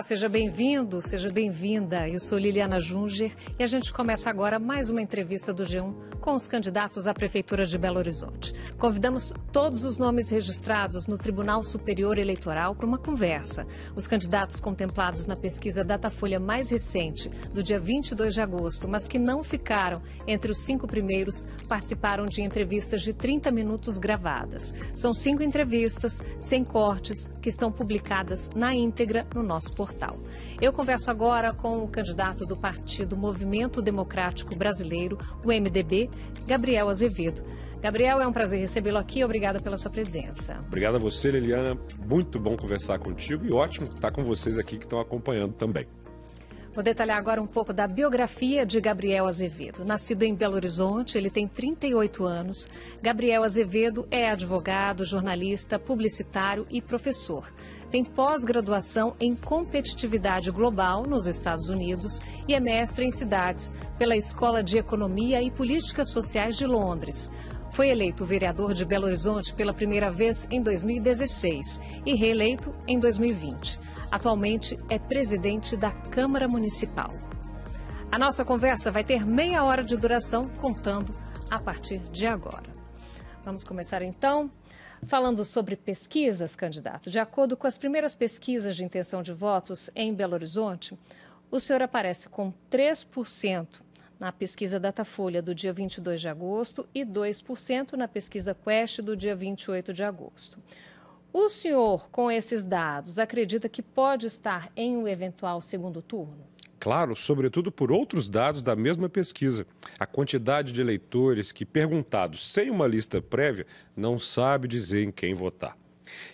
Olá, seja bem-vindo, seja bem-vinda. Eu sou Liliana Junger e a gente começa agora mais uma entrevista do G1 com os candidatos à Prefeitura de Belo Horizonte. Convidamos todos os nomes registrados no Tribunal Superior Eleitoral para uma conversa. Os candidatos contemplados na pesquisa Datafolha mais recente, do dia 22 de agosto, mas que não ficaram entre os cinco primeiros, participaram de entrevistas de 30 minutos gravadas. São cinco entrevistas, sem cortes, que estão publicadas na íntegra no nosso portal Portal. Eu converso agora com o candidato do Partido Movimento Democrático Brasileiro, o MDB, Gabriel Azevedo. Gabriel, é um prazer recebê-lo aqui. Obrigada pela sua presença. Obrigada a você, Liliana. Muito bom conversar contigo e ótimo estar com vocês aqui que estão acompanhando também. Vou detalhar agora um pouco da biografia de Gabriel Azevedo. Nascido em Belo Horizonte, ele tem 38 anos. Gabriel Azevedo é advogado, jornalista, publicitário e professor tem pós-graduação em competitividade global nos Estados Unidos e é mestre em cidades pela Escola de Economia e Políticas Sociais de Londres. Foi eleito vereador de Belo Horizonte pela primeira vez em 2016 e reeleito em 2020. Atualmente é presidente da Câmara Municipal. A nossa conversa vai ter meia hora de duração, contando a partir de agora. Vamos começar então Falando sobre pesquisas, candidato, de acordo com as primeiras pesquisas de intenção de votos em Belo Horizonte, o senhor aparece com 3% na pesquisa Datafolha do dia 22 de agosto e 2% na pesquisa Quest do dia 28 de agosto. O senhor, com esses dados, acredita que pode estar em um eventual segundo turno? claro, sobretudo por outros dados da mesma pesquisa. A quantidade de eleitores que, perguntados sem uma lista prévia, não sabe dizer em quem votar.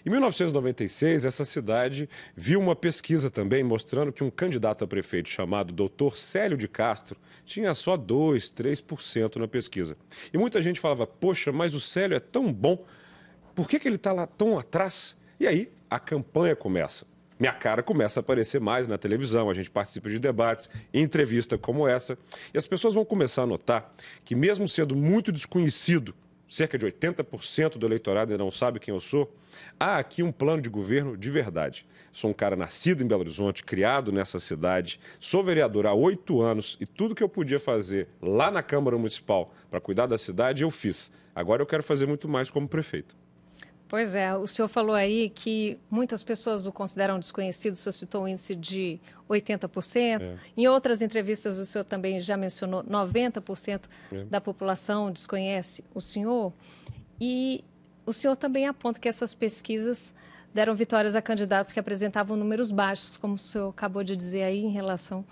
Em 1996, essa cidade viu uma pesquisa também mostrando que um candidato a prefeito chamado Dr. Célio de Castro tinha só 2, 3% na pesquisa. E muita gente falava: poxa, mas o Célio é tão bom, por que, que ele está lá tão atrás? E aí a campanha começa minha cara começa a aparecer mais na televisão, a gente participa de debates, entrevista como essa, e as pessoas vão começar a notar que, mesmo sendo muito desconhecido, cerca de 80% do eleitorado ainda não sabe quem eu sou, há aqui um plano de governo de verdade. Sou um cara nascido em Belo Horizonte, criado nessa cidade, sou vereador há oito anos e tudo que eu podia fazer lá na Câmara Municipal para cuidar da cidade, eu fiz. Agora eu quero fazer muito mais como prefeito. Pois é, o senhor falou aí que muitas pessoas o consideram desconhecido, o senhor citou um índice de 80%. É. Em outras entrevistas, o senhor também já mencionou 90% é. da população desconhece o senhor. E o senhor também aponta que essas pesquisas deram vitórias a candidatos que apresentavam números baixos, como o senhor acabou de dizer aí em relação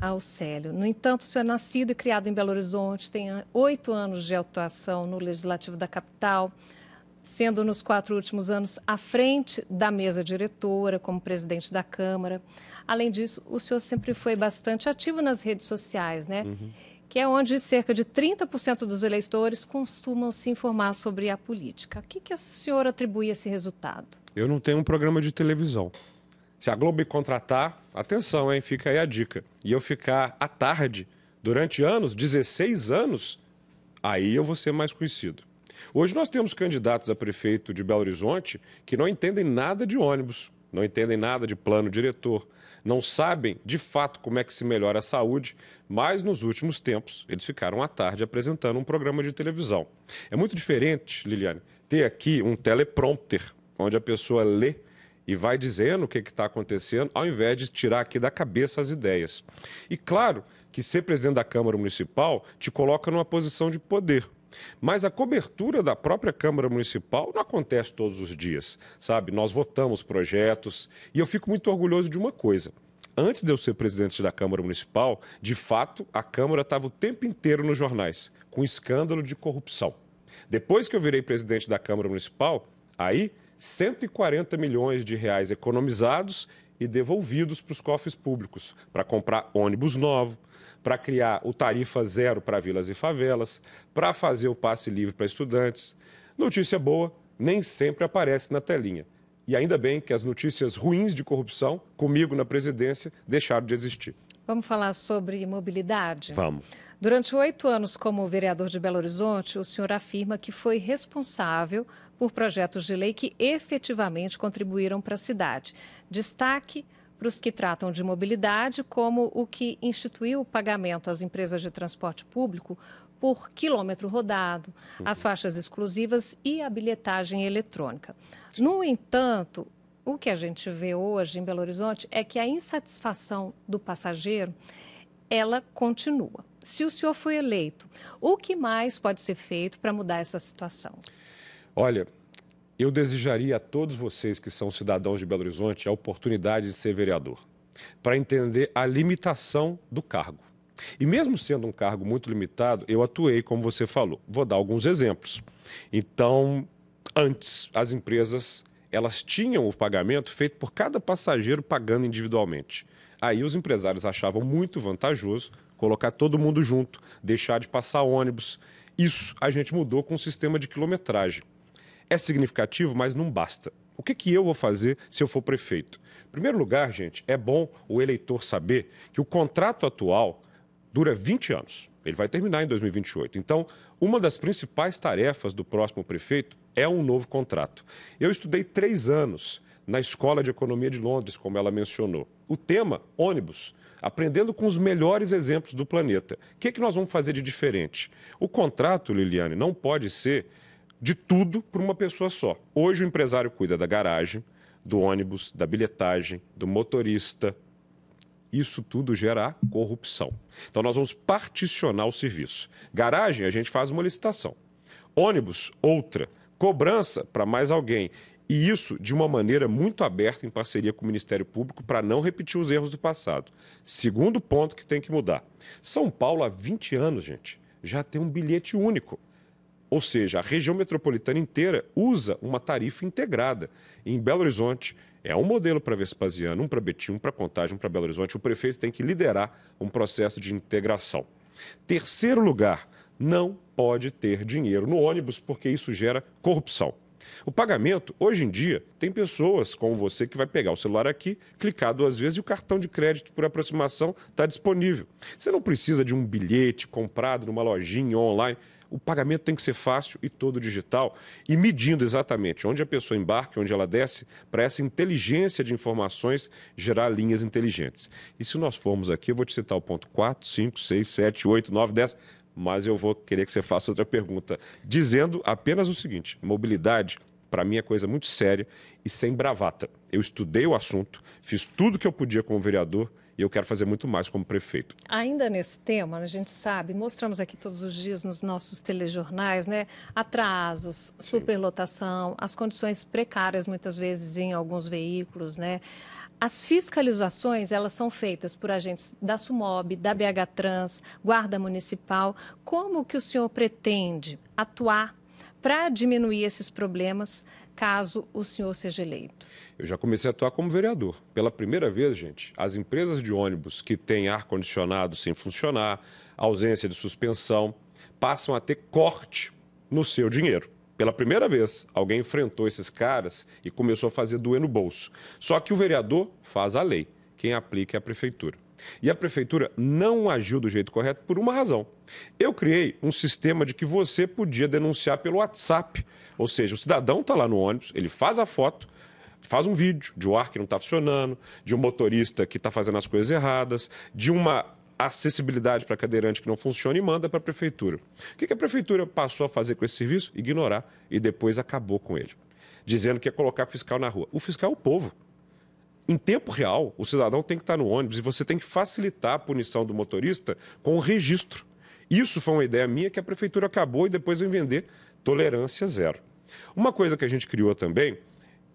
ao Célio. No entanto, o senhor é nascido e criado em Belo Horizonte, tem oito anos de atuação no Legislativo da Capital sendo nos quatro últimos anos à frente da mesa diretora, como presidente da Câmara. Além disso, o senhor sempre foi bastante ativo nas redes sociais, né? Uhum. Que é onde cerca de 30% dos eleitores costumam se informar sobre a política. O que, que a senhora atribui a esse resultado? Eu não tenho um programa de televisão. Se a Globo me contratar, atenção, hein? Fica aí a dica. E eu ficar à tarde, durante anos, 16 anos, aí eu vou ser mais conhecido. Hoje nós temos candidatos a prefeito de Belo Horizonte que não entendem nada de ônibus, não entendem nada de plano diretor, não sabem de fato como é que se melhora a saúde, mas nos últimos tempos eles ficaram à tarde apresentando um programa de televisão. É muito diferente, Liliane, ter aqui um teleprompter, onde a pessoa lê e vai dizendo o que está acontecendo, ao invés de tirar aqui da cabeça as ideias. E claro que ser presidente da Câmara Municipal te coloca numa posição de poder. Mas a cobertura da própria Câmara Municipal não acontece todos os dias, sabe? Nós votamos projetos e eu fico muito orgulhoso de uma coisa antes de eu ser presidente da Câmara Municipal, de fato, a Câmara estava o tempo inteiro nos jornais, com escândalo de corrupção. Depois que eu virei presidente da Câmara Municipal, aí 140 milhões de reais economizados e devolvidos para os cofres públicos, para comprar ônibus novo, para criar o tarifa zero para vilas e favelas, para fazer o passe livre para estudantes. Notícia boa nem sempre aparece na telinha. E ainda bem que as notícias ruins de corrupção, comigo na presidência, deixaram de existir. Vamos falar sobre mobilidade? Vamos. Durante oito anos como vereador de Belo Horizonte, o senhor afirma que foi responsável por projetos de lei que efetivamente contribuíram para a cidade. Destaque para os que tratam de mobilidade, como o que instituiu o pagamento às empresas de transporte público por quilômetro rodado, as uhum. faixas exclusivas e a bilhetagem eletrônica. No entanto, o que a gente vê hoje em Belo Horizonte é que a insatisfação do passageiro ela continua. Se o senhor foi eleito, o que mais pode ser feito para mudar essa situação? Olha, eu desejaria a todos vocês que são cidadãos de Belo Horizonte a oportunidade de ser vereador, para entender a limitação do cargo. E mesmo sendo um cargo muito limitado, eu atuei, como você falou. Vou dar alguns exemplos. Então, antes, as empresas elas tinham o pagamento feito por cada passageiro pagando individualmente. Aí os empresários achavam muito vantajoso colocar todo mundo junto, deixar de passar ônibus. Isso a gente mudou com o sistema de quilometragem é significativo, mas não basta. O que, que eu vou fazer se eu for prefeito? Em primeiro lugar, gente, é bom o eleitor saber que o contrato atual dura 20 anos. Ele vai terminar em 2028. Então, uma das principais tarefas do próximo prefeito é um novo contrato. Eu estudei três anos na Escola de Economia de Londres, como ela mencionou. O tema, ônibus, aprendendo com os melhores exemplos do planeta. O que, é que nós vamos fazer de diferente? O contrato, Liliane, não pode ser de tudo para uma pessoa só. Hoje o empresário cuida da garagem, do ônibus, da bilhetagem, do motorista. Isso tudo gera corrupção. Então nós vamos particionar o serviço. Garagem, a gente faz uma licitação. Ônibus, outra. Cobrança para mais alguém. E isso de uma maneira muito aberta em parceria com o Ministério Público para não repetir os erros do passado. Segundo ponto que tem que mudar. São Paulo há 20 anos, gente, já tem um bilhete único. Ou seja, a região metropolitana inteira usa uma tarifa integrada. Em Belo Horizonte, é um modelo para Vespasiano, um para Betim, um para Contagem, um para Belo Horizonte. O prefeito tem que liderar um processo de integração. Terceiro lugar, não pode ter dinheiro no ônibus, porque isso gera corrupção. O pagamento, hoje em dia, tem pessoas como você que vai pegar o celular aqui, clicar duas vezes e o cartão de crédito por aproximação está disponível. Você não precisa de um bilhete comprado numa lojinha online o pagamento tem que ser fácil e todo digital, e medindo exatamente onde a pessoa embarca, onde ela desce, para essa inteligência de informações gerar linhas inteligentes. E se nós formos aqui, eu vou te citar o ponto 4, 5, 6, 7, 8, 9, 10, mas eu vou querer que você faça outra pergunta, dizendo apenas o seguinte: mobilidade para mim é coisa muito séria e sem bravata. Eu estudei o assunto, fiz tudo que eu podia como vereador e eu quero fazer muito mais como prefeito. Ainda nesse tema, a gente sabe, mostramos aqui todos os dias nos nossos telejornais, né, atrasos, superlotação, Sim. as condições precárias muitas vezes em alguns veículos, né? As fiscalizações, elas são feitas por agentes da Sumob, da BH Trans, Guarda Municipal. Como que o senhor pretende atuar para diminuir esses problemas caso o senhor seja eleito? Eu já comecei a atuar como vereador. Pela primeira vez, gente, as empresas de ônibus que têm ar-condicionado sem funcionar, ausência de suspensão, passam a ter corte no seu dinheiro. Pela primeira vez, alguém enfrentou esses caras e começou a fazer doer no bolso. Só que o vereador faz a lei, quem aplica é a prefeitura. E a prefeitura não agiu do jeito correto por uma razão. Eu criei um sistema de que você podia denunciar pelo WhatsApp. Ou seja, o cidadão está lá no ônibus, ele faz a foto, faz um vídeo de um ar que não está funcionando, de um motorista que está fazendo as coisas erradas, de uma acessibilidade para cadeirante que não funciona e manda para a prefeitura. O que a prefeitura passou a fazer com esse serviço? Ignorar e depois acabou com ele, dizendo que ia colocar fiscal na rua. O fiscal é o povo em tempo real, o cidadão tem que estar no ônibus e você tem que facilitar a punição do motorista com o registro. Isso foi uma ideia minha que a prefeitura acabou e depois vem vender tolerância zero. Uma coisa que a gente criou também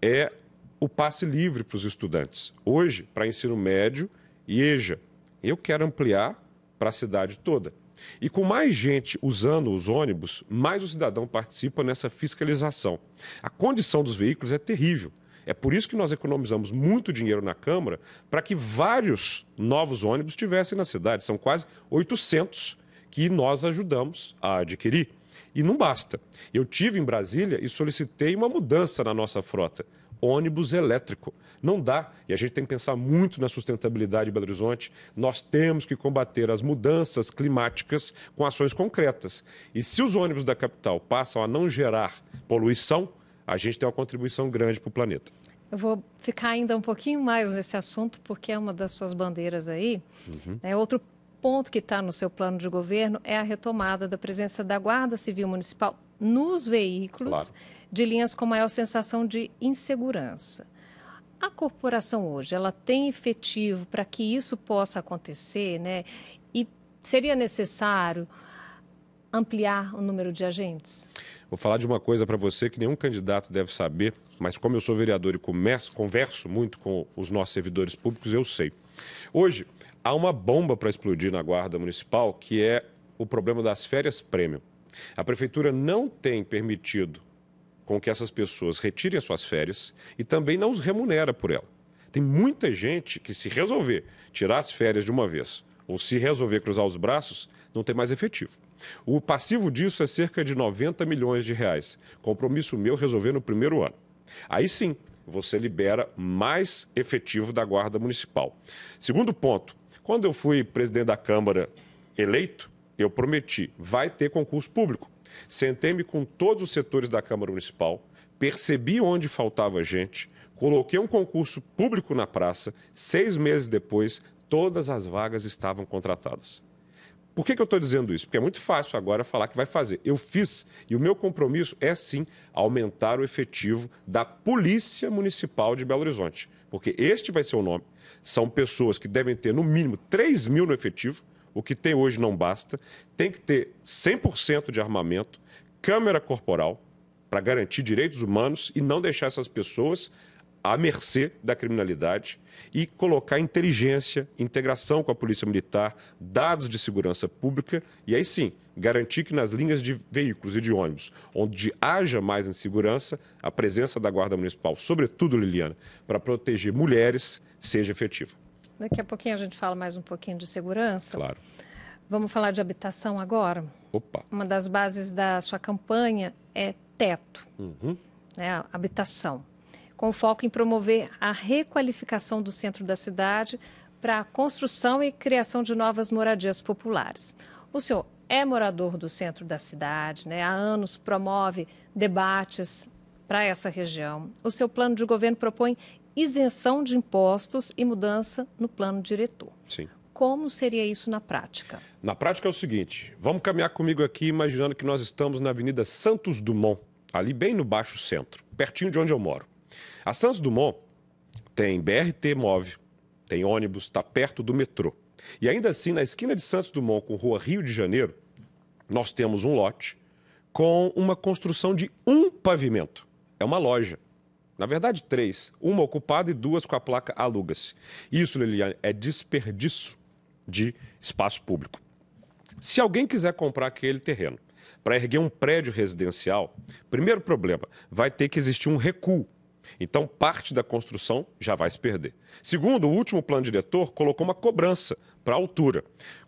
é o passe livre para os estudantes. Hoje, para ensino médio e EJA. Eu quero ampliar para a cidade toda. E com mais gente usando os ônibus, mais o cidadão participa nessa fiscalização. A condição dos veículos é terrível. É por isso que nós economizamos muito dinheiro na Câmara para que vários novos ônibus tivessem na cidade. São quase 800 que nós ajudamos a adquirir. E não basta. Eu tive em Brasília e solicitei uma mudança na nossa frota. Ônibus elétrico. Não dá. E a gente tem que pensar muito na sustentabilidade de Belo Horizonte. Nós temos que combater as mudanças climáticas com ações concretas. E se os ônibus da capital passam a não gerar poluição, a gente tem uma contribuição grande para o planeta. Eu vou ficar ainda um pouquinho mais nesse assunto, porque é uma das suas bandeiras aí. Uhum. É, outro ponto que está no seu plano de governo é a retomada da presença da Guarda Civil Municipal nos veículos claro. de linhas com maior sensação de insegurança. A corporação hoje, ela tem efetivo para que isso possa acontecer, né? E seria necessário ampliar o número de agentes? Vou falar de uma coisa para você que nenhum candidato deve saber, mas como eu sou vereador e converso muito com os nossos servidores públicos, eu sei. Hoje, há uma bomba para explodir na Guarda Municipal, que é o problema das férias prêmio. A Prefeitura não tem permitido com que essas pessoas retirem as suas férias e também não os remunera por ela. Tem muita gente que, se resolver tirar as férias de uma vez ou se resolver cruzar os braços, não tem mais efetivo. O passivo disso é cerca de 90 milhões de reais. Compromisso meu resolver no primeiro ano. Aí sim, você libera mais efetivo da Guarda Municipal. Segundo ponto, quando eu fui presidente da Câmara eleito, eu prometi, vai ter concurso público. Sentei-me com todos os setores da Câmara Municipal, percebi onde faltava gente, coloquei um concurso público na praça, seis meses depois, todas as vagas estavam contratadas. Por que, que eu estou dizendo isso? Porque é muito fácil agora falar que vai fazer. Eu fiz e o meu compromisso é sim aumentar o efetivo da Polícia Municipal de Belo Horizonte, porque este vai ser o nome. São pessoas que devem ter no mínimo 3 mil no efetivo, o que tem hoje não basta. Tem que ter 100% de armamento, câmera corporal, para garantir direitos humanos e não deixar essas pessoas à mercê da criminalidade e colocar inteligência, integração com a Polícia Militar, dados de segurança pública e aí sim garantir que nas linhas de veículos e de ônibus, onde haja mais insegurança, a presença da Guarda Municipal, sobretudo Liliana, para proteger mulheres, seja efetiva. Daqui a pouquinho a gente fala mais um pouquinho de segurança. Claro. Vamos falar de habitação agora? Opa. Uma das bases da sua campanha é teto, uhum. né, habitação com foco em promover a requalificação do centro da cidade para a construção e criação de novas moradias populares. O senhor é morador do centro da cidade, né? há anos promove debates para essa região. O seu plano de governo propõe isenção de impostos e mudança no plano diretor. Sim. Como seria isso na prática? Na prática é o seguinte: vamos caminhar comigo aqui, imaginando que nós estamos na Avenida Santos Dumont, ali bem no Baixo Centro, pertinho de onde eu moro. A Santos Dumont tem BRT móvel, tem ônibus, está perto do metrô. E ainda assim, na esquina de Santos Dumont com Rua Rio de Janeiro, nós temos um lote com uma construção de um pavimento. É uma loja. Na verdade, três. Uma ocupada e duas com a placa aluga-se. Isso, Liliane, é desperdício de espaço público. Se alguém quiser comprar aquele terreno para erguer um prédio residencial, primeiro problema, vai ter que existir um recuo então, parte da construção já vai se perder. Segundo, o último plano diretor colocou uma cobrança para a altura.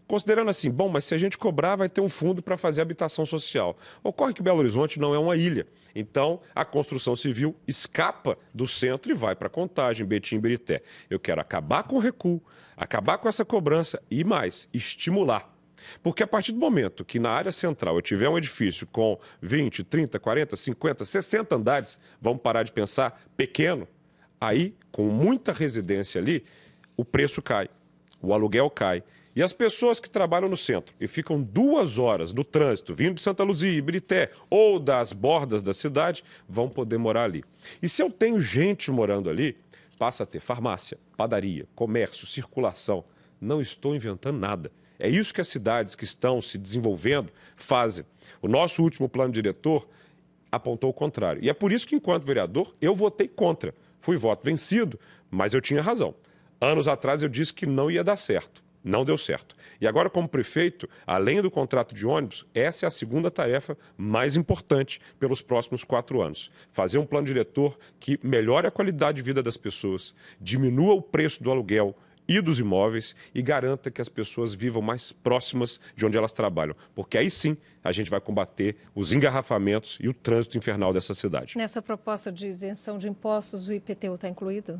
Considerando assim, bom, mas se a gente cobrar, vai ter um fundo para fazer habitação social. Ocorre que Belo Horizonte não é uma ilha. Então, a construção civil escapa do centro e vai para Contagem, Betim, Berité. Eu quero acabar com o recuo, acabar com essa cobrança e mais, estimular porque a partir do momento que na área central eu tiver um edifício com 20, 30, 40, 50, 60 andares, vamos parar de pensar, pequeno, aí, com muita residência ali, o preço cai, o aluguel cai. E as pessoas que trabalham no centro e ficam duas horas no trânsito, vindo de Santa Luzia, Ibirité ou das bordas da cidade, vão poder morar ali. E se eu tenho gente morando ali, passa a ter farmácia, padaria, comércio, circulação. Não estou inventando nada. É isso que as cidades que estão se desenvolvendo fazem. O nosso último plano diretor apontou o contrário. E é por isso que, enquanto vereador, eu votei contra. Fui voto vencido, mas eu tinha razão. Anos atrás eu disse que não ia dar certo. Não deu certo. E agora, como prefeito, além do contrato de ônibus, essa é a segunda tarefa mais importante pelos próximos quatro anos. Fazer um plano diretor que melhore a qualidade de vida das pessoas, diminua o preço do aluguel e dos imóveis e garanta que as pessoas vivam mais próximas de onde elas trabalham, porque aí sim a gente vai combater os engarrafamentos e o trânsito infernal dessa cidade. Nessa proposta de isenção de impostos, o IPTU está incluído?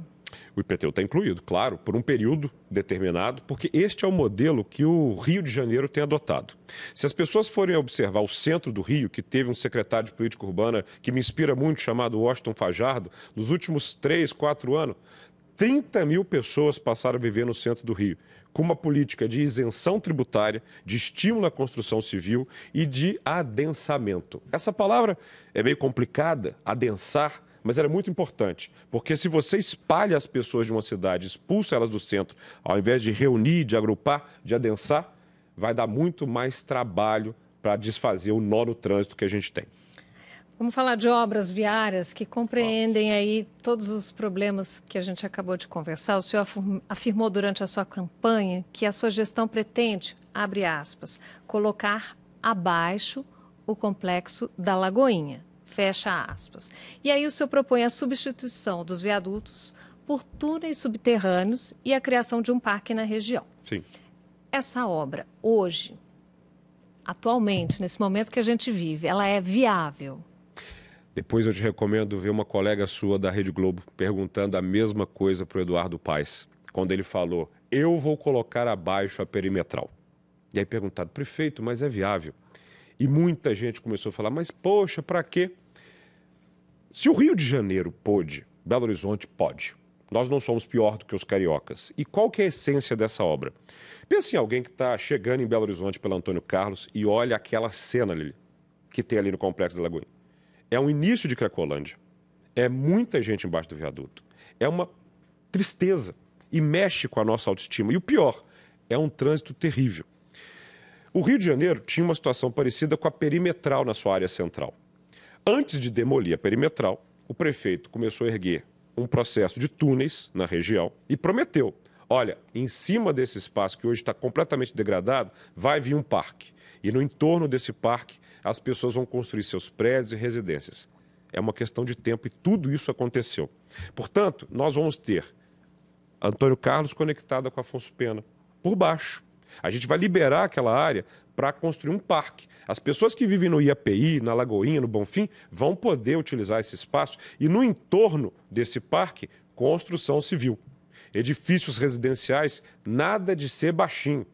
O IPTU está incluído, claro, por um período determinado, porque este é o modelo que o Rio de Janeiro tem adotado. Se as pessoas forem observar o centro do Rio, que teve um secretário de política urbana que me inspira muito, chamado Washington Fajardo, nos últimos três, quatro anos, 30 mil pessoas passaram a viver no centro do Rio, com uma política de isenção tributária, de estímulo à construção civil e de adensamento. Essa palavra é meio complicada, adensar, mas era é muito importante, porque se você espalha as pessoas de uma cidade, expulsa elas do centro, ao invés de reunir, de agrupar, de adensar, vai dar muito mais trabalho para desfazer o nó no trânsito que a gente tem. Vamos falar de obras viárias que compreendem aí todos os problemas que a gente acabou de conversar. O senhor afirmou durante a sua campanha que a sua gestão pretende, abre aspas, colocar abaixo o complexo da Lagoinha, fecha aspas. E aí o senhor propõe a substituição dos viadutos por túneis subterrâneos e a criação de um parque na região. Sim. Essa obra, hoje, atualmente, nesse momento que a gente vive, ela é viável? Depois eu te recomendo ver uma colega sua da Rede Globo perguntando a mesma coisa para o Eduardo Paes, quando ele falou: Eu vou colocar abaixo a perimetral. E aí perguntado, prefeito, mas é viável? E muita gente começou a falar: Mas poxa, para quê? Se o Rio de Janeiro pôde, Belo Horizonte pode. Nós não somos pior do que os cariocas. E qual que é a essência dessa obra? Pense em alguém que está chegando em Belo Horizonte pelo Antônio Carlos e olha aquela cena ali, que tem ali no Complexo da Lagoinha. É um início de Cracolândia. É muita gente embaixo do viaduto. É uma tristeza e mexe com a nossa autoestima. E o pior, é um trânsito terrível. O Rio de Janeiro tinha uma situação parecida com a perimetral na sua área central. Antes de demolir a perimetral, o prefeito começou a erguer um processo de túneis na região e prometeu: olha, em cima desse espaço que hoje está completamente degradado, vai vir um parque. E no entorno desse parque, as pessoas vão construir seus prédios e residências. É uma questão de tempo e tudo isso aconteceu. Portanto, nós vamos ter Antônio Carlos conectada com Afonso Pena por baixo. A gente vai liberar aquela área para construir um parque. As pessoas que vivem no IAPI, na Lagoinha, no Bonfim, vão poder utilizar esse espaço e no entorno desse parque, construção civil. Edifícios residenciais, nada de ser baixinho.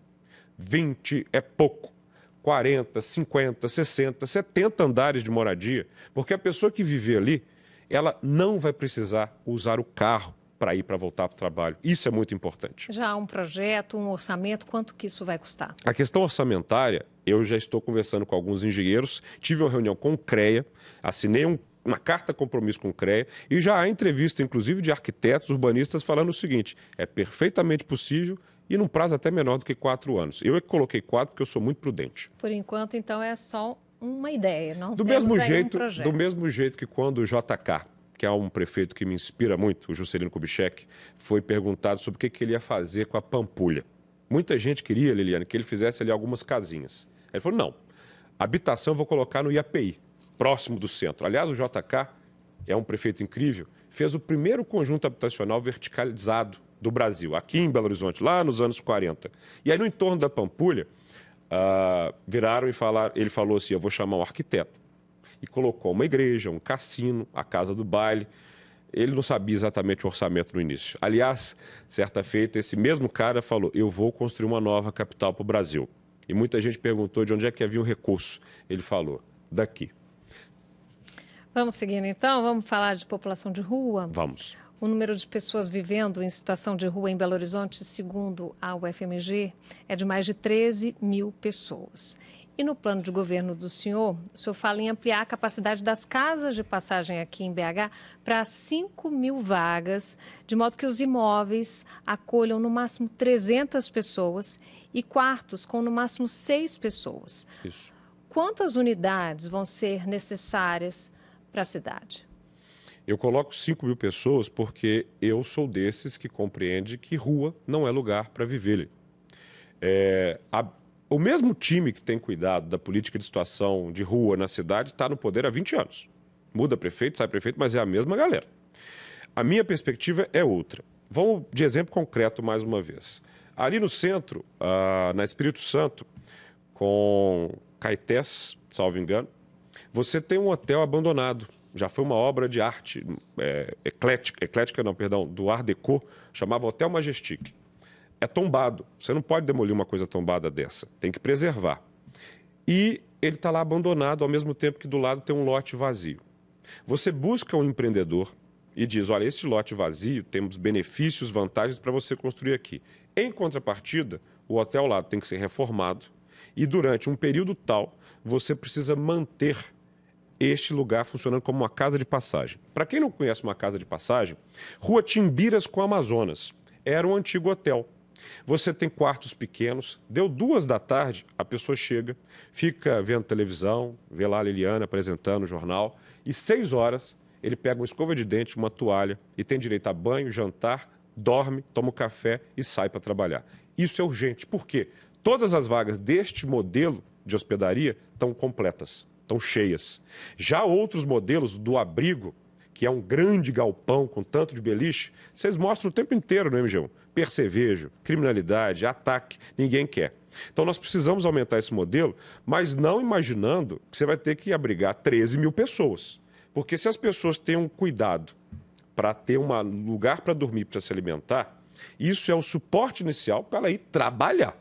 20 é pouco. 40, 50, 60, 70 andares de moradia, porque a pessoa que viver ali, ela não vai precisar usar o carro para ir para voltar para o trabalho. Isso é muito importante. Já há um projeto, um orçamento, quanto que isso vai custar? A questão orçamentária, eu já estou conversando com alguns engenheiros, tive uma reunião com o CREA, assinei um, uma carta compromisso com o CREA e já há entrevista, inclusive, de arquitetos, urbanistas, falando o seguinte: é perfeitamente possível, e num prazo até menor do que quatro anos. Eu é que coloquei quatro porque eu sou muito prudente. Por enquanto, então, é só uma ideia, não do mesmo jeito um Do mesmo jeito que quando o JK, que é um prefeito que me inspira muito, o Juscelino Kubitschek, foi perguntado sobre o que, ele ia fazer com a Pampulha. Muita gente queria, Liliane, que ele fizesse ali algumas casinhas. Ele falou, não, habitação eu vou colocar no IAPI, próximo do centro. Aliás, o JK é um prefeito incrível, fez o primeiro conjunto habitacional verticalizado do Brasil, aqui em Belo Horizonte, lá nos anos 40. E aí, no entorno da Pampulha, uh, viraram e falaram, ele falou assim: eu vou chamar um arquiteto. E colocou uma igreja, um cassino, a casa do baile. Ele não sabia exatamente o orçamento no início. Aliás, certa feita, esse mesmo cara falou: eu vou construir uma nova capital para o Brasil. E muita gente perguntou de onde é que havia o um recurso. Ele falou: daqui. Vamos seguindo então, vamos falar de população de rua? Vamos. O número de pessoas vivendo em situação de rua em Belo Horizonte, segundo a UFMG, é de mais de 13 mil pessoas. E no plano de governo do senhor, o senhor fala em ampliar a capacidade das casas de passagem aqui em BH para 5 mil vagas, de modo que os imóveis acolham no máximo 300 pessoas e quartos com no máximo 6 pessoas. Isso. Quantas unidades vão ser necessárias para a cidade? Eu coloco 5 mil pessoas porque eu sou desses que compreende que rua não é lugar para viver. É, a, o mesmo time que tem cuidado da política de situação de rua na cidade está no poder há 20 anos. Muda prefeito, sai prefeito, mas é a mesma galera. A minha perspectiva é outra. Vamos de exemplo concreto mais uma vez. Ali no centro, ah, na Espírito Santo, com Caetés, salvo engano, você tem um hotel abandonado já foi uma obra de arte é, eclética, eclética não, perdão, do Art Deco, chamava Hotel Majestic. É tombado, você não pode demolir uma coisa tombada dessa, tem que preservar. E ele está lá abandonado, ao mesmo tempo que do lado tem um lote vazio. Você busca um empreendedor e diz: olha, esse lote vazio, temos benefícios, vantagens para você construir aqui. Em contrapartida, o hotel lá tem que ser reformado e durante um período tal, você precisa manter este lugar funcionando como uma casa de passagem. Para quem não conhece uma casa de passagem, Rua Timbiras com Amazonas era um antigo hotel. Você tem quartos pequenos, deu duas da tarde, a pessoa chega, fica vendo televisão, vê lá a Liliana apresentando o jornal, e seis horas ele pega uma escova de dente, uma toalha e tem direito a banho, jantar, dorme, toma um café e sai para trabalhar. Isso é urgente, porque todas as vagas deste modelo de hospedaria estão completas estão cheias. Já outros modelos do abrigo, que é um grande galpão com tanto de beliche, vocês mostram o tempo inteiro no né, MG1. Percevejo, criminalidade, ataque, ninguém quer. Então nós precisamos aumentar esse modelo, mas não imaginando que você vai ter que abrigar 13 mil pessoas. Porque se as pessoas têm um cuidado para ter um lugar para dormir, para se alimentar, isso é o suporte inicial para ela ir trabalhar.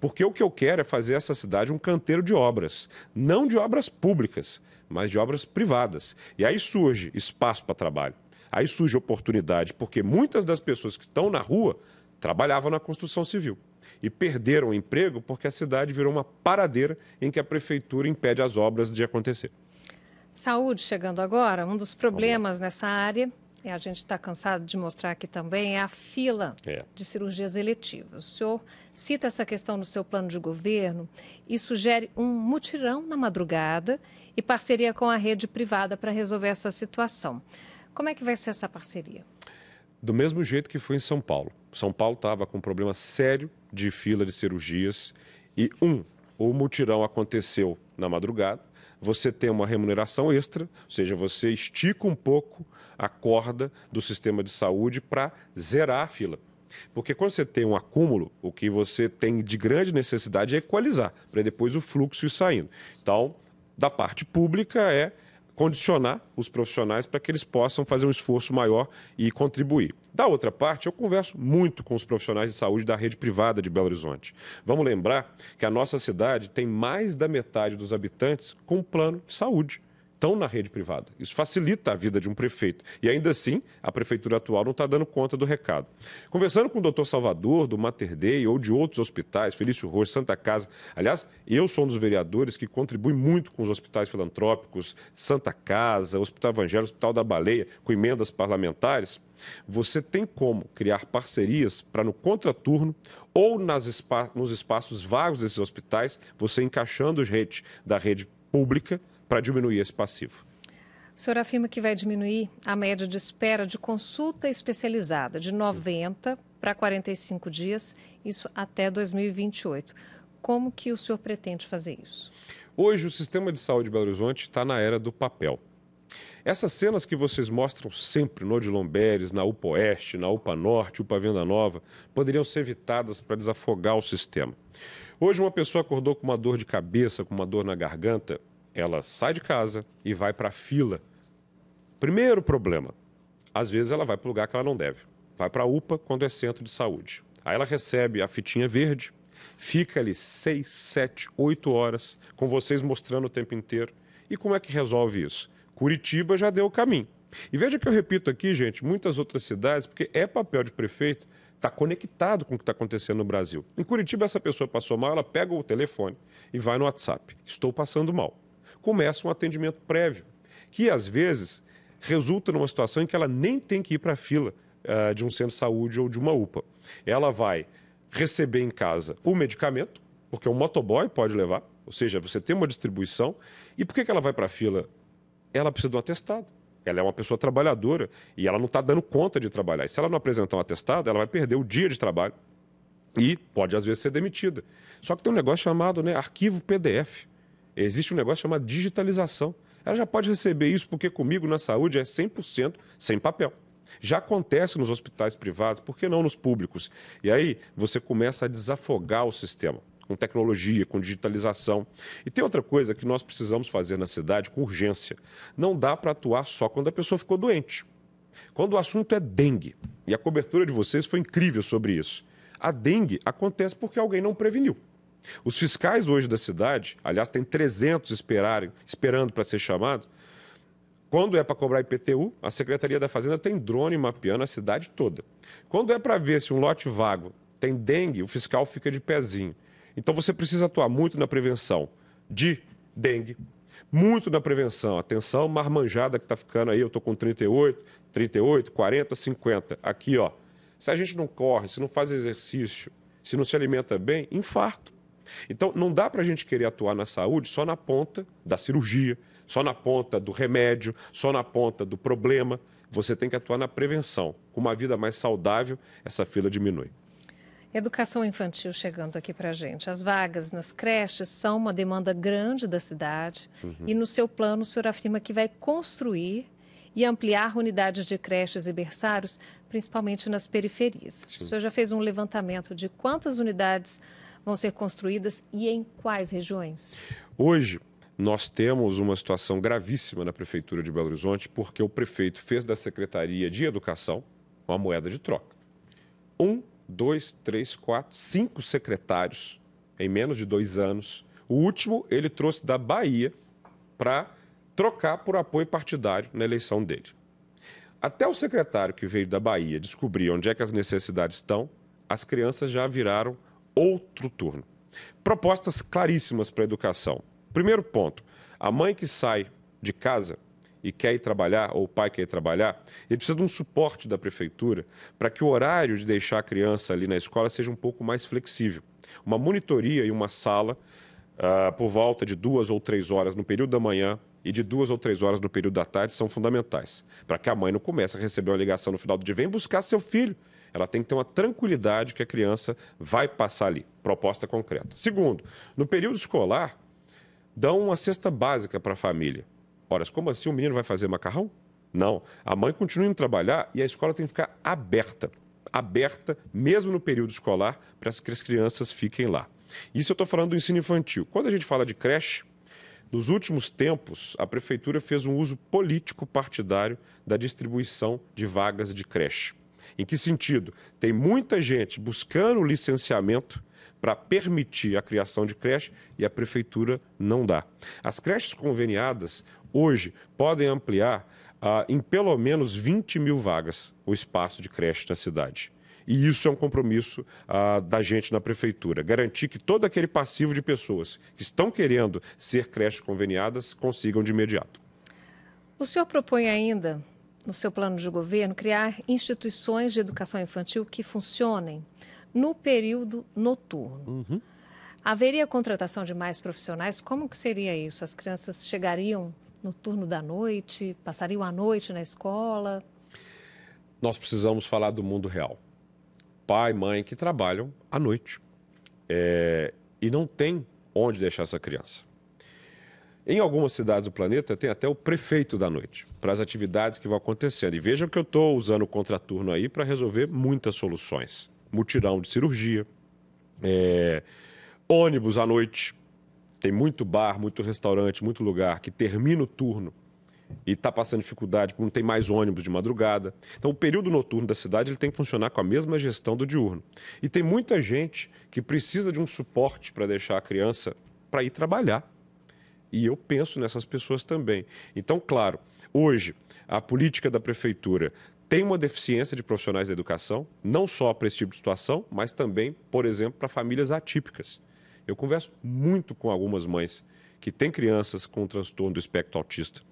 Porque o que eu quero é fazer essa cidade um canteiro de obras, não de obras públicas, mas de obras privadas. E aí surge espaço para trabalho, aí surge oportunidade, porque muitas das pessoas que estão na rua trabalhavam na construção civil e perderam o emprego porque a cidade virou uma paradeira em que a prefeitura impede as obras de acontecer. Saúde chegando agora, um dos problemas nessa área e é, a gente está cansado de mostrar aqui também, é a fila é. de cirurgias eletivas. O senhor cita essa questão no seu plano de governo e sugere um mutirão na madrugada e parceria com a rede privada para resolver essa situação. Como é que vai ser essa parceria? Do mesmo jeito que foi em São Paulo. São Paulo estava com um problema sério de fila de cirurgias e, um, o mutirão aconteceu na madrugada você tem uma remuneração extra, ou seja, você estica um pouco a corda do sistema de saúde para zerar a fila. Porque quando você tem um acúmulo, o que você tem de grande necessidade é equalizar, para depois o fluxo ir saindo. Então, da parte pública é condicionar os profissionais para que eles possam fazer um esforço maior e contribuir. Da outra parte, eu converso muito com os profissionais de saúde da rede privada de Belo Horizonte. Vamos lembrar que a nossa cidade tem mais da metade dos habitantes com plano de saúde estão na rede privada. Isso facilita a vida de um prefeito. E ainda assim, a prefeitura atual não está dando conta do recado. Conversando com o doutor Salvador, do Mater Dei ou de outros hospitais, Felício Rocha, Santa Casa. Aliás, eu sou um dos vereadores que contribui muito com os hospitais filantrópicos, Santa Casa, Hospital Evangelho, Hospital da Baleia, com emendas parlamentares. Você tem como criar parcerias para no contraturno ou nas espa nos espaços vagos desses hospitais, você encaixando gente da rede pública para diminuir esse passivo. O senhor afirma que vai diminuir a média de espera de consulta especializada de 90 para 45 dias, isso até 2028. Como que o senhor pretende fazer isso? Hoje, o sistema de saúde de Belo Horizonte está na era do papel. Essas cenas que vocês mostram sempre no de Lomberes, na UPA Oeste, na UPA Norte, UPA Venda Nova, poderiam ser evitadas para desafogar o sistema. Hoje, uma pessoa acordou com uma dor de cabeça, com uma dor na garganta, ela sai de casa e vai para a fila. Primeiro problema, às vezes ela vai para o lugar que ela não deve. Vai para a UPA quando é centro de saúde. Aí ela recebe a fitinha verde, fica ali seis, sete, oito horas com vocês mostrando o tempo inteiro. E como é que resolve isso? Curitiba já deu o caminho. E veja que eu repito aqui, gente, muitas outras cidades, porque é papel de prefeito está conectado com o que está acontecendo no Brasil. Em Curitiba, essa pessoa passou mal, ela pega o telefone e vai no WhatsApp. Estou passando mal começa um atendimento prévio, que às vezes resulta numa situação em que ela nem tem que ir para a fila uh, de um centro de saúde ou de uma UPA. Ela vai receber em casa o medicamento, porque um motoboy pode levar, ou seja, você tem uma distribuição. E por que, que ela vai para a fila? Ela precisa de um atestado. Ela é uma pessoa trabalhadora e ela não está dando conta de trabalhar. E se ela não apresentar um atestado, ela vai perder o dia de trabalho e pode, às vezes, ser demitida. Só que tem um negócio chamado né, arquivo PDF. Existe um negócio chamado digitalização. Ela já pode receber isso, porque comigo na saúde é 100% sem papel. Já acontece nos hospitais privados, por que não nos públicos? E aí você começa a desafogar o sistema com tecnologia, com digitalização. E tem outra coisa que nós precisamos fazer na cidade com urgência. Não dá para atuar só quando a pessoa ficou doente. Quando o assunto é dengue, e a cobertura de vocês foi incrível sobre isso. A dengue acontece porque alguém não preveniu. Os fiscais hoje da cidade, aliás, tem 300 esperarem, esperando para ser chamado. Quando é para cobrar IPTU, a Secretaria da Fazenda tem drone mapeando a cidade toda. Quando é para ver se um lote vago tem dengue, o fiscal fica de pezinho. Então você precisa atuar muito na prevenção de dengue, muito na prevenção. Atenção, marmanjada que está ficando aí, eu estou com 38, 38, 40, 50. Aqui, ó. Se a gente não corre, se não faz exercício, se não se alimenta bem, infarto. Então, não dá para a gente querer atuar na saúde só na ponta da cirurgia, só na ponta do remédio, só na ponta do problema. Você tem que atuar na prevenção. Com uma vida mais saudável, essa fila diminui. Educação infantil chegando aqui para a gente. As vagas nas creches são uma demanda grande da cidade uhum. e no seu plano o senhor afirma que vai construir e ampliar unidades de creches e berçários, principalmente nas periferias. Sim. O senhor já fez um levantamento de quantas unidades vão ser construídas e em quais regiões? Hoje, nós temos uma situação gravíssima na Prefeitura de Belo Horizonte, porque o prefeito fez da Secretaria de Educação uma moeda de troca. Um, dois, três, quatro, cinco secretários em menos de dois anos. O último ele trouxe da Bahia para trocar por apoio partidário na eleição dele. Até o secretário que veio da Bahia descobrir onde é que as necessidades estão, as crianças já viraram outro turno. Propostas claríssimas para a educação. Primeiro ponto: a mãe que sai de casa e quer ir trabalhar, ou o pai quer ir trabalhar, ele precisa de um suporte da prefeitura para que o horário de deixar a criança ali na escola seja um pouco mais flexível. Uma monitoria e uma sala uh, por volta de duas ou três horas no período da manhã e de duas ou três horas no período da tarde são fundamentais para que a mãe não comece a receber uma ligação no final do dia, vem buscar seu filho, ela tem que ter uma tranquilidade que a criança vai passar ali. Proposta concreta. Segundo, no período escolar, dão uma cesta básica para a família. Ora, como assim o menino vai fazer macarrão? Não. A mãe continua indo trabalhar e a escola tem que ficar aberta. Aberta, mesmo no período escolar, para que as crianças fiquem lá. Isso eu estou falando do ensino infantil. Quando a gente fala de creche, nos últimos tempos, a prefeitura fez um uso político partidário da distribuição de vagas de creche. Em que sentido? Tem muita gente buscando licenciamento para permitir a criação de creche e a prefeitura não dá. As creches conveniadas hoje podem ampliar ah, em pelo menos 20 mil vagas o espaço de creche na cidade. E isso é um compromisso ah, da gente na prefeitura, garantir que todo aquele passivo de pessoas que estão querendo ser creches conveniadas consigam de imediato. O senhor propõe ainda no seu plano de governo, criar instituições de educação infantil que funcionem no período noturno. Uhum. Haveria contratação de mais profissionais? Como que seria isso? As crianças chegariam no turno da noite, passariam a noite na escola? Nós precisamos falar do mundo real. Pai, mãe que trabalham à noite é, e não tem onde deixar essa criança. Em algumas cidades do planeta tem até o prefeito da noite para as atividades que vão acontecendo. E vejam que eu estou usando o contraturno aí para resolver muitas soluções. Mutirão de cirurgia, é, ônibus à noite. Tem muito bar, muito restaurante, muito lugar que termina o turno e está passando dificuldade porque não tem mais ônibus de madrugada. Então, o período noturno da cidade ele tem que funcionar com a mesma gestão do diurno. E tem muita gente que precisa de um suporte para deixar a criança para ir trabalhar e eu penso nessas pessoas também. Então, claro, hoje a política da prefeitura tem uma deficiência de profissionais da educação, não só para esse tipo de situação, mas também, por exemplo, para famílias atípicas. Eu converso muito com algumas mães que têm crianças com transtorno do espectro autista,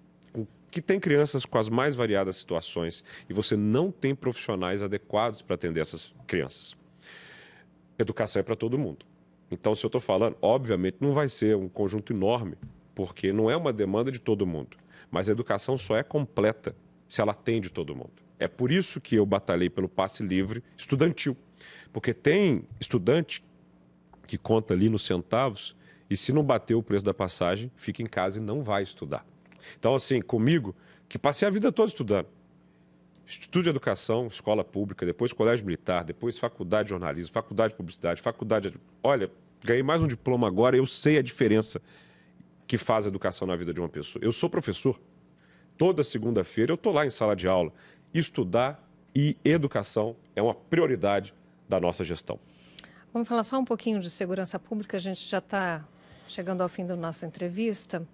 que têm crianças com as mais variadas situações, e você não tem profissionais adequados para atender essas crianças. Educação é para todo mundo. Então, se eu estou falando, obviamente não vai ser um conjunto enorme porque não é uma demanda de todo mundo. Mas a educação só é completa se ela atende todo mundo. É por isso que eu batalhei pelo passe livre estudantil. Porque tem estudante que conta ali nos centavos e se não bater o preço da passagem, fica em casa e não vai estudar. Então, assim, comigo, que passei a vida toda estudando. Instituto de Educação, escola pública, depois colégio militar, depois faculdade de jornalismo, faculdade de publicidade, faculdade. De... Olha, ganhei mais um diploma agora, eu sei a diferença que faz educação na vida de uma pessoa. Eu sou professor. Toda segunda-feira eu estou lá em sala de aula. Estudar e educação é uma prioridade da nossa gestão. Vamos falar só um pouquinho de segurança pública. A gente já está chegando ao fim da nossa entrevista.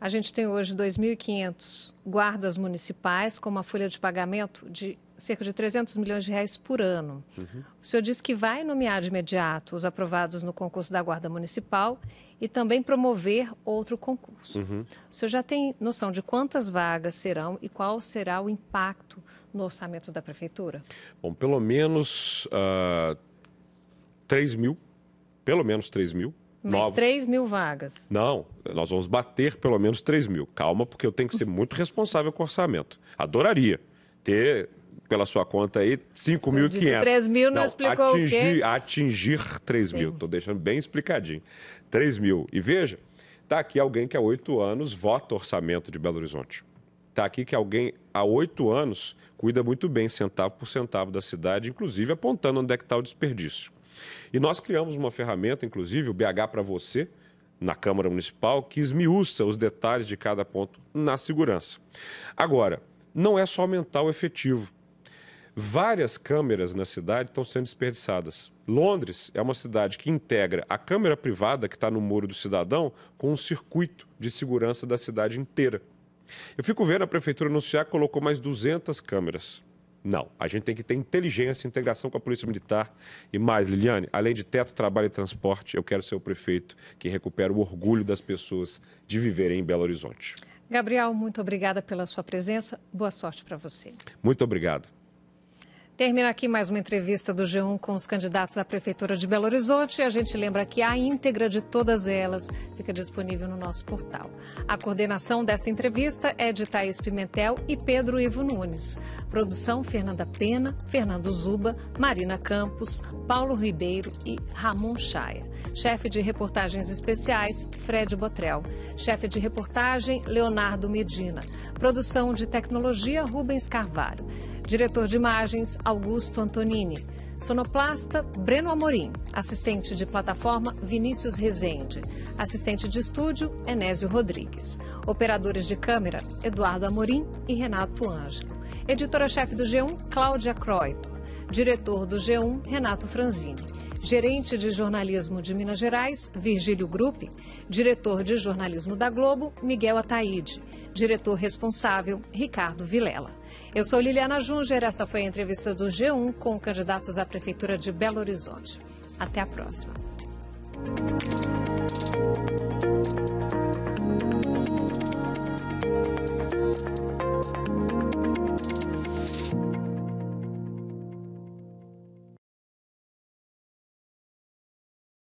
A gente tem hoje 2.500 guardas municipais com uma folha de pagamento de cerca de 300 milhões de reais por ano. Uhum. O senhor disse que vai nomear de imediato os aprovados no concurso da Guarda Municipal e também promover outro concurso. Uhum. O senhor já tem noção de quantas vagas serão e qual será o impacto no orçamento da prefeitura? Bom, pelo menos uh, ah, 3 mil, pelo menos 3 mil. Mais novos. 3 mil vagas. Não, nós vamos bater pelo menos 3 mil. Calma, porque eu tenho que ser muito responsável com o orçamento. Adoraria ter pela sua conta aí, 5.500. 3 mil não, não explicou atingir, o quê? Atingir 3 mil, estou deixando bem explicadinho. 3 mil. E veja, está aqui alguém que há oito anos vota orçamento de Belo Horizonte. Está aqui que alguém há oito anos cuida muito bem, centavo por centavo, da cidade, inclusive apontando onde é que está o desperdício. E nós criamos uma ferramenta, inclusive, o BH para você, na Câmara Municipal, que esmiuça os detalhes de cada ponto na segurança. Agora, não é só aumentar o efetivo. Várias câmeras na cidade estão sendo desperdiçadas. Londres é uma cidade que integra a câmera privada que está no muro do cidadão com um circuito de segurança da cidade inteira. Eu fico vendo a prefeitura anunciar que colocou mais 200 câmeras. Não, a gente tem que ter inteligência, integração com a Polícia Militar e mais, Liliane, além de teto, trabalho e transporte, eu quero ser o prefeito que recupera o orgulho das pessoas de viverem em Belo Horizonte. Gabriel, muito obrigada pela sua presença. Boa sorte para você. Muito obrigado. Termina aqui mais uma entrevista do G1 com os candidatos à Prefeitura de Belo Horizonte. A gente lembra que a íntegra de todas elas fica disponível no nosso portal. A coordenação desta entrevista é de Thaís Pimentel e Pedro Ivo Nunes. Produção Fernanda Pena, Fernando Zuba, Marina Campos, Paulo Ribeiro e Ramon Chaia. Chefe de reportagens especiais, Fred Botrel. Chefe de reportagem, Leonardo Medina. Produção de tecnologia, Rubens Carvalho. Diretor de imagens, Augusto Antonini. Sonoplasta, Breno Amorim. Assistente de plataforma, Vinícius Rezende. Assistente de estúdio, Enésio Rodrigues. Operadores de câmera, Eduardo Amorim e Renato Ângelo. Editora-chefe do G1, Cláudia Croito. Diretor do G1, Renato Franzini gerente de jornalismo de Minas Gerais, Virgílio Gruppi. diretor de jornalismo da Globo, Miguel Ataide, diretor responsável, Ricardo Vilela. Eu sou Liliana Junger, essa foi a entrevista do G1 com candidatos à Prefeitura de Belo Horizonte. Até a próxima.